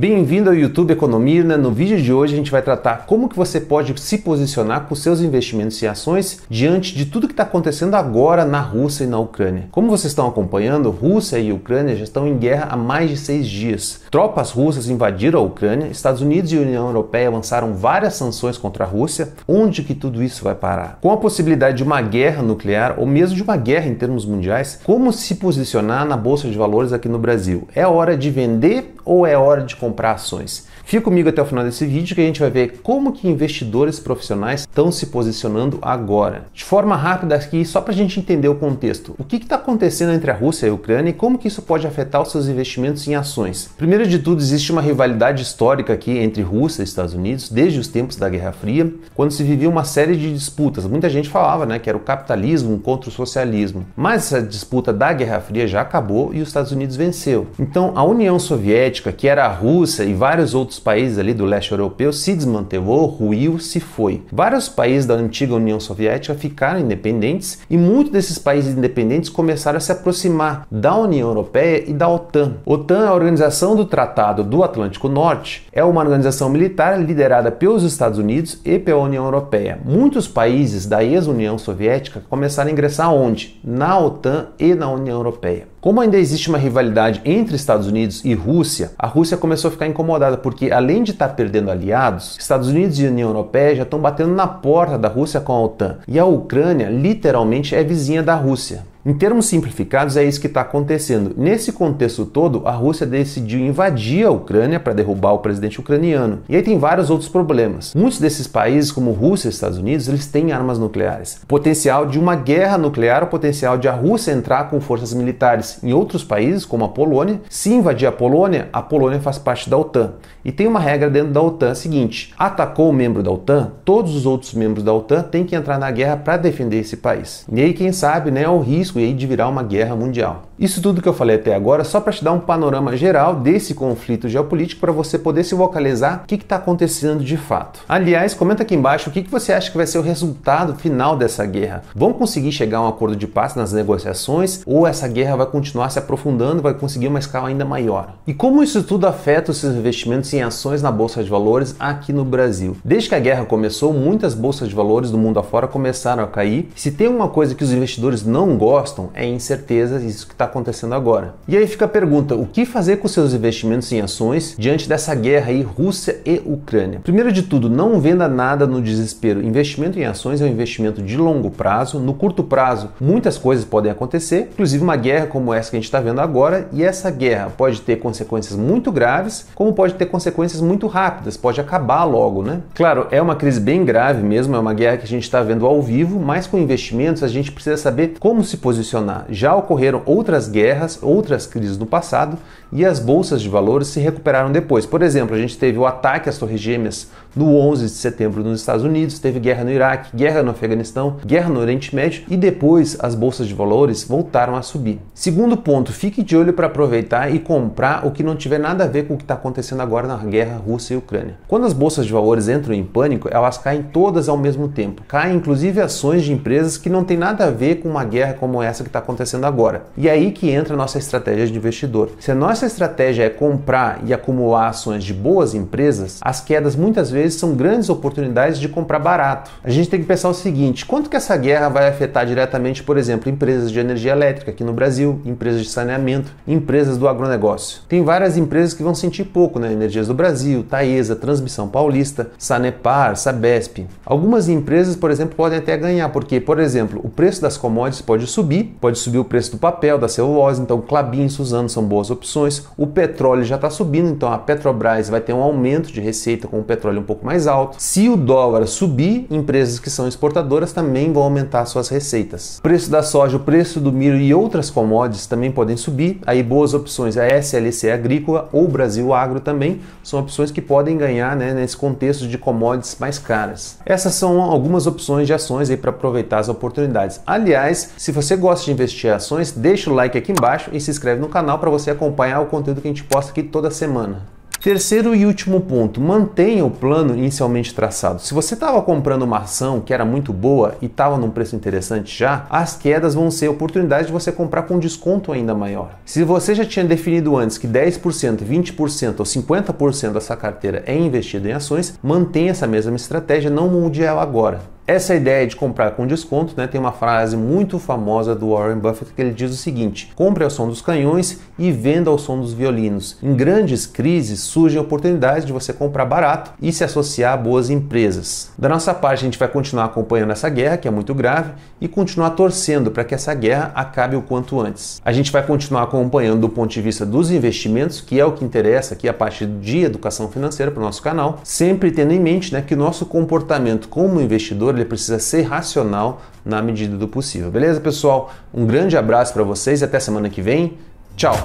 Bem-vindo ao YouTube Economia. Né? No vídeo de hoje a gente vai tratar como que você pode se posicionar com seus investimentos e ações diante de tudo que está acontecendo agora na Rússia e na Ucrânia. Como vocês estão acompanhando, Rússia e Ucrânia já estão em guerra há mais de seis dias. Tropas russas invadiram a Ucrânia, Estados Unidos e União Europeia lançaram várias sanções contra a Rússia. Onde que tudo isso vai parar? Com a possibilidade de uma guerra nuclear ou mesmo de uma guerra em termos mundiais, como se posicionar na bolsa de valores aqui no Brasil? É hora de vender ou é hora de comprar ações? Fica comigo até o final desse vídeo que a gente vai ver como que investidores profissionais estão se posicionando agora. De forma rápida aqui, só para a gente entender o contexto. O que está acontecendo entre a Rússia e a Ucrânia e como que isso pode afetar os seus investimentos em ações? Primeiro de tudo, existe uma rivalidade histórica aqui entre Rússia e Estados Unidos desde os tempos da Guerra Fria, quando se vivia uma série de disputas. Muita gente falava né, que era o capitalismo contra o socialismo, mas essa disputa da Guerra Fria já acabou e os Estados Unidos venceu. Então, a União Soviética, que era a Rússia e vários outros outros países ali do leste europeu se desmantelou, ruiu, se foi. Vários países da antiga União Soviética ficaram independentes e muitos desses países independentes começaram a se aproximar da União Europeia e da OTAN. OTAN é a organização do Tratado do Atlântico Norte, é uma organização militar liderada pelos Estados Unidos e pela União Europeia. Muitos países da ex-União Soviética começaram a ingressar onde? Na OTAN e na União Europeia. Como ainda existe uma rivalidade entre Estados Unidos e Rússia, a Rússia começou a ficar incomodada porque, além de estar perdendo aliados, Estados Unidos e União Europeia já estão batendo na porta da Rússia com a OTAN. E a Ucrânia literalmente é vizinha da Rússia. Em termos simplificados, é isso que está acontecendo. Nesse contexto todo, a Rússia decidiu invadir a Ucrânia para derrubar o presidente ucraniano. E aí tem vários outros problemas. Muitos desses países, como Rússia e Estados Unidos, eles têm armas nucleares. O potencial de uma guerra nuclear, o potencial de a Rússia entrar com forças militares em outros países, como a Polônia. Se invadir a Polônia, a Polônia faz parte da OTAN. E tem uma regra dentro da OTAN é seguinte: atacou um membro da OTAN, todos os outros membros da OTAN têm que entrar na guerra para defender esse país. E aí, quem sabe, né, o risco risco aí de virar uma guerra mundial. Isso tudo que eu falei até agora só para te dar um panorama geral desse conflito geopolítico para você poder se vocalizar o que está acontecendo de fato. Aliás, comenta aqui embaixo o que, que você acha que vai ser o resultado final dessa guerra. Vão conseguir chegar a um acordo de paz nas negociações ou essa guerra vai continuar se aprofundando, vai conseguir uma escala ainda maior? E como isso tudo afeta os seus investimentos em ações na bolsa de valores aqui no Brasil? Desde que a guerra começou, muitas bolsas de valores do mundo afora começaram a cair. Se tem uma coisa que os investidores não gostam gostam é incertezas, isso que está acontecendo agora. E aí fica a pergunta: o que fazer com seus investimentos em ações diante dessa guerra aí, Rússia e Ucrânia? Primeiro de tudo, não venda nada no desespero. Investimento em ações é um investimento de longo prazo. No curto prazo, muitas coisas podem acontecer, inclusive uma guerra como essa que a gente está vendo agora, e essa guerra pode ter consequências muito graves, como pode ter consequências muito rápidas, pode acabar logo, né? Claro, é uma crise bem grave mesmo, é uma guerra que a gente está vendo ao vivo, mas com investimentos a gente precisa saber como se posicionar posicionar. Já ocorreram outras guerras, outras crises no passado e as bolsas de valores se recuperaram depois. Por exemplo, a gente teve o ataque às Torres Gêmeas no 11 de setembro nos Estados Unidos, teve guerra no Iraque, guerra no Afeganistão, guerra no Oriente Médio e depois as bolsas de valores voltaram a subir. Segundo ponto, fique de olho para aproveitar e comprar o que não tiver nada a ver com o que está acontecendo agora na guerra Rússia e Ucrânia. Quando as bolsas de valores entram em pânico, elas caem todas ao mesmo tempo. Caem inclusive ações de empresas que não têm nada a ver com uma guerra como essa que está acontecendo agora. E é aí que entra a nossa estratégia de investidor. Se a nossa estratégia é comprar e acumular ações de boas empresas, as quedas muitas vezes são grandes oportunidades de comprar barato. A gente tem que pensar o seguinte: quanto que essa guerra vai afetar diretamente, por exemplo, empresas de energia elétrica aqui no Brasil, empresas de saneamento, empresas do agronegócio? Tem várias empresas que vão sentir pouco, né? Energias do Brasil, Taesa, Transmissão Paulista, Sanepar, Sabesp. Algumas empresas, por exemplo, podem até ganhar, porque, por exemplo, o preço das commodities pode subir subir, pode subir o preço do papel, da celulose, então Clabin e Suzano são boas opções. O petróleo já está subindo, então a Petrobras vai ter um aumento de receita com o petróleo um pouco mais alto. Se o dólar subir, empresas que são exportadoras também vão aumentar suas receitas. O preço da soja, o preço do milho e outras commodities também podem subir. Aí boas opções a SLC Agrícola ou Brasil Agro também são opções que podem ganhar né, nesse contexto de commodities mais caras. Essas são algumas opções de ações aí para aproveitar as oportunidades. Aliás, se você gosta de investir em ações, deixa o like aqui embaixo e se inscreve no canal para você acompanhar o conteúdo que a gente posta aqui toda semana. Terceiro e último ponto, mantenha o plano inicialmente traçado. Se você estava comprando uma ação que era muito boa e estava num preço interessante já, as quedas vão ser oportunidade de você comprar com desconto ainda maior. Se você já tinha definido antes que 10%, 20% ou 50% dessa carteira é investido em ações, mantenha essa mesma estratégia, não mude ela agora. Essa ideia de comprar com desconto, né, tem uma frase muito famosa do Warren Buffett que ele diz o seguinte: compre ao som dos canhões e venda ao som dos violinos. Em grandes crises surgem oportunidades de você comprar barato e se associar a boas empresas. Da nossa parte, a gente vai continuar acompanhando essa guerra, que é muito grave, e continuar torcendo para que essa guerra acabe o quanto antes. A gente vai continuar acompanhando do ponto de vista dos investimentos, que é o que interessa aqui a parte de educação financeira para o nosso canal, sempre tendo em mente né, que o nosso comportamento como investidor ele precisa ser racional na medida do possível. Beleza, pessoal? Um grande abraço para vocês e até semana que vem. Tchau!